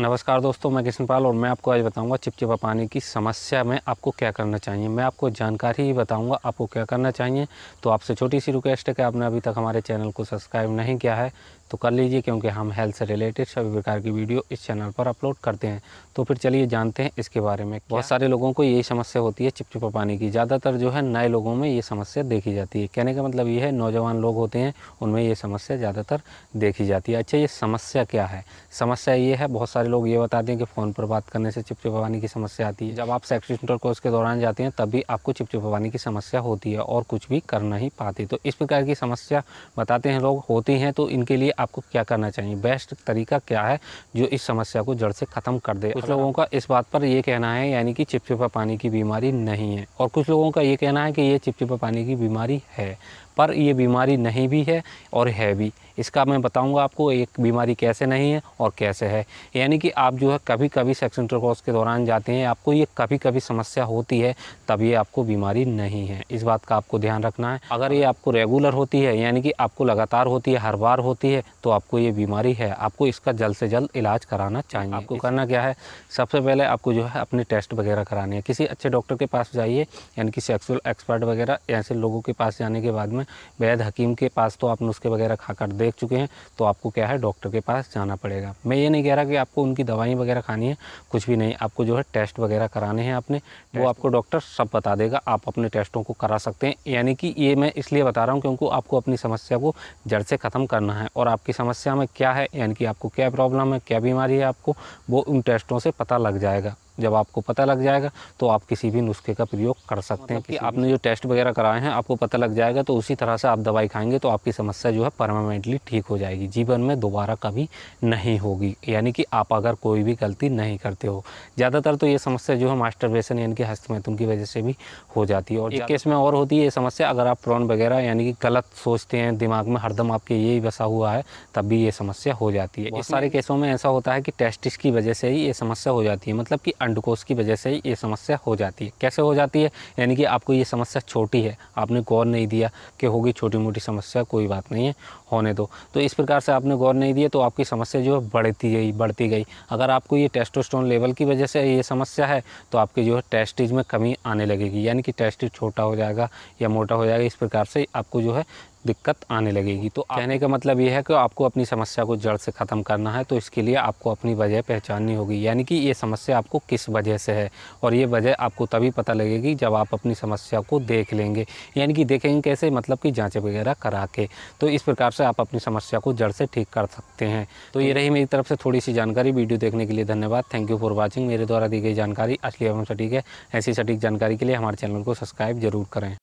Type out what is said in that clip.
नमस्कार दोस्तों मैं किशनपाल और मैं आपको आज बताऊंगा चिपचिपा पानी की समस्या में आपको क्या करना चाहिए मैं आपको जानकारी ही बताऊंगा आपको क्या करना चाहिए तो आपसे छोटी सी रिक्वेस्ट है कि आपने अभी तक हमारे चैनल को सब्सक्राइब नहीं किया है तो कर लीजिए क्योंकि हम हेल्थ से रिलेटेड सभी प्रकार की वीडियो इस चैनल पर अपलोड करते हैं तो फिर चलिए जानते हैं इसके बारे में बहुत सारे लोगों को यही समस्या होती है चिपचिपा पानी की ज़्यादातर जो है नए लोगों में ये समस्या देखी जाती है कहने का मतलब ये है नौजवान लोग होते हैं उनमें ये समस्या ज़्यादातर देखी जाती है अच्छा ये समस्या क्या है समस्या ये है बहुत सारे लोग ये बताते हैं कि फ़ोन पर बात करने से चिपचिपा पानी की समस्या आती है जब आप सेक्सर इंटर कोर्स के दौरान जाते हैं तब भी आपको चिपचिपा पानी की समस्या होती है और कुछ भी कर नहीं पाती तो इस प्रकार की समस्या बताते हैं लोग होती हैं तो इनके लिए आपको क्या करना चाहिए बेस्ट तरीका क्या है जो इस समस्या को जड़ से ख़त्म कर दे कुछ लोगों का इस बात पर यह कहना है यानी कि चिपचिपा पानी की बीमारी नहीं है और कुछ लोगों का ये कहना है कि ये चिपचिपा पानी की बीमारी है पर ये बीमारी नहीं भी है और है भी इसका मैं बताऊंगा आपको एक बीमारी कैसे नहीं है और कैसे है यानी कि आप जो है कभी कभी सेक्शन ट्रकॉस के दौरान जाते हैं आपको ये कभी कभी समस्या होती है तब ये आपको बीमारी नहीं है इस बात का आपको ध्यान रखना है अगर ये आपको रेगुलर होती है यानी कि आपको लगातार होती है हर बार होती है तो आपको ये बीमारी है आपको इसका जल्द से जल्द इलाज कराना चाहिए आपको करना क्या है सबसे पहले आपको जो है अपने टेस्ट वगैरह कराने हैं किसी अच्छे डॉक्टर के पास जाइए यानी कि सेक्सुअल एक्सपर्ट वगैरह ऐसे लोगों के पास जाने के बाद में वैद हकीम के पास तो आप नुस्खे वगैरह खाकर देख चुके हैं तो आपको क्या है डॉक्टर के पास जाना पड़ेगा मैं ये नहीं कह रहा कि आपको उनकी दवाई वगैरह खानी है कुछ भी नहीं आपको जो है टेस्ट वगैरह कराने हैं आपने वो आपको डॉक्टर सब बता देगा आप अपने टेस्टों को करा सकते हैं यानी कि ये मैं इसलिए बता रहा हूँ क्योंकि आपको अपनी समस्या को जड़ से ख़त्म करना है और आपकी समस्या में क्या है यानी कि आपको क्या प्रॉब्लम है क्या बीमारी है आपको वो उन टेस्टों से पता लग जाएगा जब आपको पता लग जाएगा तो आप किसी भी नुस्खे का प्रयोग कर सकते हैं मतलब कि आपने जो टेस्ट वगैरह कराए हैं आपको पता लग जाएगा तो उसी तरह से आप दवाई खाएंगे तो आपकी समस्या जो है परमानेंटली ठीक हो जाएगी जीवन में दोबारा कभी नहीं होगी यानी कि आप अगर कोई भी गलती नहीं करते हो ज़्यादातर तो ये समस्या जो है मास्टरबेशन यानी कि हस्तमैथुन की वजह से भी हो जाती है और एक केस में और होती है ये समस्या अगर आप प्रॉन वगैरह यानी कि गलत सोचते हैं दिमाग में हरदम आपके यही बसा हुआ है तब भी ये समस्या हो जाती है बहुत सारे केसों में ऐसा होता है कि टेस्टिस की वजह से ही ये समस्या हो जाती है मतलब कि अंडकोष की वजह से ये समस्या हो जाती है कैसे हो जाती है यानी कि आपको ये समस्या छोटी है आपने गौर नहीं दिया कि होगी छोटी मोटी समस्या कोई बात नहीं है होने दो तो इस प्रकार से आपने गौर नहीं दिया तो आपकी समस्या जो है बढ़ती गई बढ़ती गई अगर आपको ये टेस्टोस्टोन लेवल की वजह से ये समस्या है तो आपके जो है टेस्टिज में कमी आने लगेगी यानी कि टेस्टिज छोटा हो जाएगा या मोटा हो जाएगा इस प्रकार से आपको जो है दिक्कत आने लगेगी तो कहने का मतलब ये है कि आपको अपनी समस्या को जड़ से ख़त्म करना है तो इसके लिए आपको अपनी वजह पहचाननी होगी यानी कि ये समस्या आपको किस वजह से है और ये वजह आपको तभी पता लगेगी जब आप अपनी समस्या को देख लेंगे यानी कि देखेंगे कैसे मतलब कि जाँचें वगैरह करा के तो इस प्रकार से आप अपनी समस्या को जड़ से ठीक कर सकते हैं तो ये तो- रही मेरी तरफ से थोड़ी सी जानकारी वीडियो देखने के लिए धन्यवाद थैंक यू फॉर वॉचिंग मेरे द्वारा दी गई जानकारी असली एवं सटीक है ऐसी सटीक जानकारी के लिए हमारे चैनल को सब्सक्राइब जरूर करें